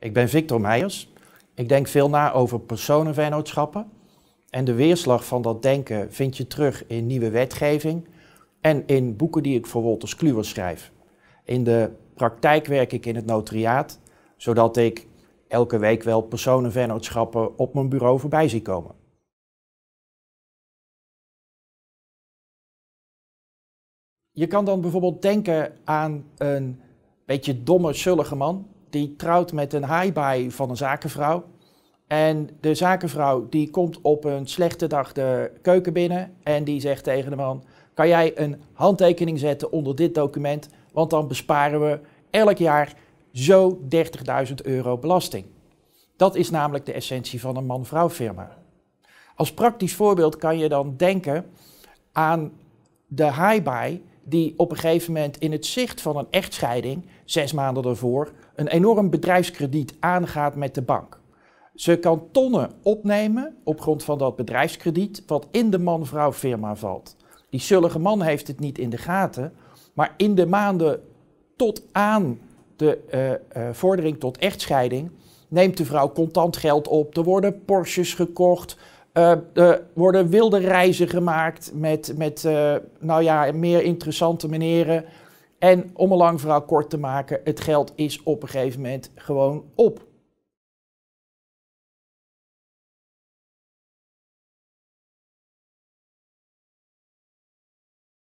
Ik ben Victor Meijers. Ik denk veel na over personenvennootschappen. En de weerslag van dat denken vind je terug in nieuwe wetgeving en in boeken die ik voor Wolters Kluwer schrijf. In de praktijk werk ik in het notariaat, zodat ik elke week wel personenvennootschappen op mijn bureau voorbij zie komen. Je kan dan bijvoorbeeld denken aan een beetje domme, zullige man die trouwt met een haaibaai van een zakenvrouw. En de zakenvrouw die komt op een slechte dag de keuken binnen en die zegt tegen de man: Kan jij een handtekening zetten onder dit document? Want dan besparen we elk jaar zo 30.000 euro belasting. Dat is namelijk de essentie van een man-vrouw firma. Als praktisch voorbeeld kan je dan denken aan de high-buy die op een gegeven moment in het zicht van een echtscheiding, zes maanden daarvoor, een enorm bedrijfskrediet aangaat met de bank. Ze kan tonnen opnemen op grond van dat bedrijfskrediet wat in de man-vrouw firma valt. Die zullige man heeft het niet in de gaten, maar in de maanden tot aan de eh, eh, vordering tot echtscheiding neemt de vrouw contant geld op. Er worden Porsches gekocht, er eh, eh, worden wilde reizen gemaakt met, met eh, nou ja, meer interessante meneren. En om een lang verhaal kort te maken, het geld is op een gegeven moment gewoon op.